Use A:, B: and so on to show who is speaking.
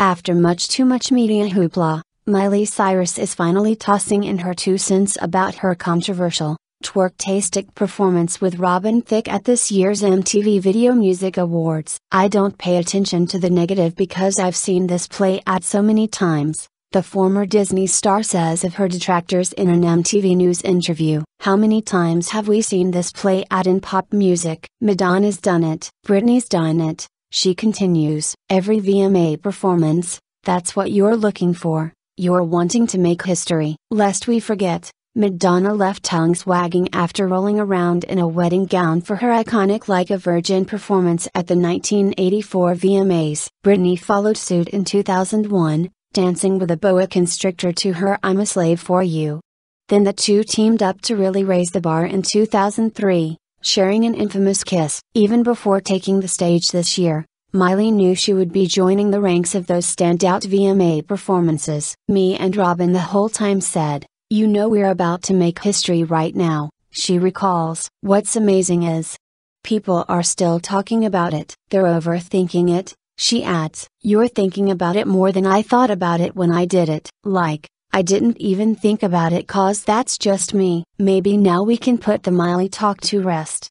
A: After much too much media hoopla, Miley Cyrus is finally tossing in her two cents about her controversial, twerk-tastic performance with Robin Thicke at this year's MTV Video Music Awards. I don't pay attention to the negative because I've seen this play out so many times, the former Disney star says of her detractors in an MTV News interview. How many times have we seen this play out in pop music? Madonna's done it, Britney's done it, she continues Every VMA performance, that's what you're looking for, you're wanting to make history. Lest we forget, Madonna left tongues wagging after rolling around in a wedding gown for her iconic Like a Virgin performance at the 1984 VMAs. Britney followed suit in 2001, dancing with a boa constrictor to her I'm a Slave for You. Then the two teamed up to really raise the bar in 2003, sharing an infamous kiss. Even before taking the stage this year, Miley knew she would be joining the ranks of those standout VMA performances. Me and Robin the whole time said, You know we're about to make history right now, she recalls. What's amazing is, people are still talking about it. They're overthinking it, she adds. You're thinking about it more than I thought about it when I did it. Like, I didn't even think about it cause that's just me. Maybe now we can put the Miley talk to rest.